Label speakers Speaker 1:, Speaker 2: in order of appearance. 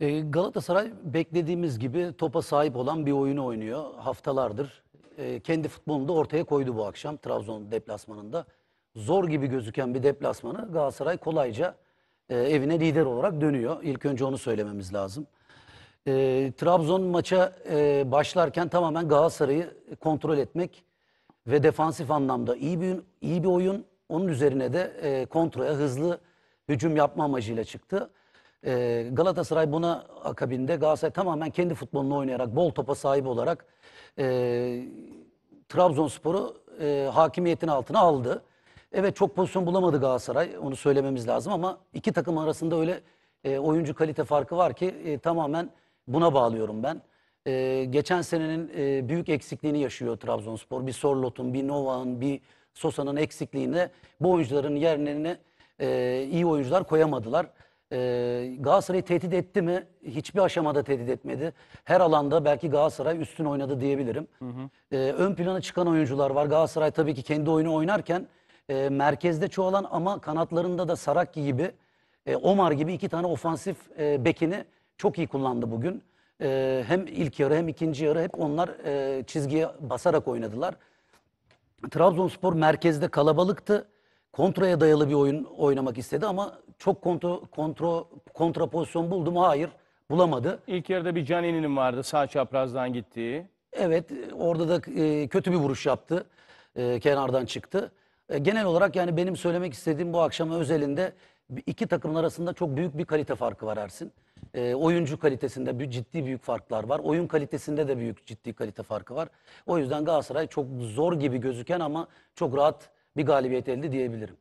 Speaker 1: Ee, Galatasaray beklediğimiz gibi topa sahip olan bir oyunu oynuyor haftalardır. Ee, kendi futbolunu da ortaya koydu bu akşam Trabzon deplasmanında. Zor gibi gözüken bir deplasmanı Galatasaray kolayca e, evine lider olarak dönüyor. İlk önce onu söylememiz lazım. Ee, Trabzon maça e, başlarken tamamen Galatasaray'ı kontrol etmek ve defansif anlamda iyi bir iyi bir oyun onun üzerine de e, hızlı hücum yapma amacıyla çıktı. Ee, Galatasaray buna akabinde Galatasaray tamamen kendi futbolunu oynayarak, bol topa sahip olarak e, Trabzonspor'u e, hakimiyetin altına aldı. Evet çok pozisyon bulamadı Galatasaray. Onu söylememiz lazım ama iki takım arasında öyle e, oyuncu kalite farkı var ki e, tamamen buna bağlıyorum ben. E, geçen senenin e, büyük eksikliğini yaşıyor Trabzonspor. Bir Sorlot'un, bir Nova'nın, bir Sosa'nın eksikliğini bu oyuncuların yerlerine e, iyi oyuncular koyamadılar. Ee, Galatasaray'ı tehdit etti mi? Hiçbir aşamada tehdit etmedi. Her alanda belki Galatasaray üstün oynadı diyebilirim. Hı hı. Ee, ön plana çıkan oyuncular var. Galatasaray tabii ki kendi oyunu oynarken e, merkezde çoğalan ama kanatlarında da Sarakki gibi, e, Omar gibi iki tane ofansif e, bekini çok iyi kullandı bugün. E, hem ilk yarı hem ikinci yarı hep onlar e, çizgiye basarak oynadılar. Trabzonspor merkezde kalabalıktı kontraya dayalı bir oyun oynamak istedi ama çok kontra, kontra, kontra pozisyon buldu mu? Hayır bulamadı. İlk yarıda bir Canini'nin vardı sağ çaprazdan gittiği. Evet orada da e, kötü bir vuruş yaptı. E, kenardan çıktı. E, genel olarak yani benim söylemek istediğim bu akşam özelinde iki takımın arasında çok büyük bir kalite farkı var Ersin. E, oyuncu kalitesinde bir ciddi büyük farklar var. Oyun kalitesinde de büyük ciddi kalite farkı var. O yüzden Galatasaray çok zor gibi gözüken ama çok rahat bir galibiyet elde diyebilirim.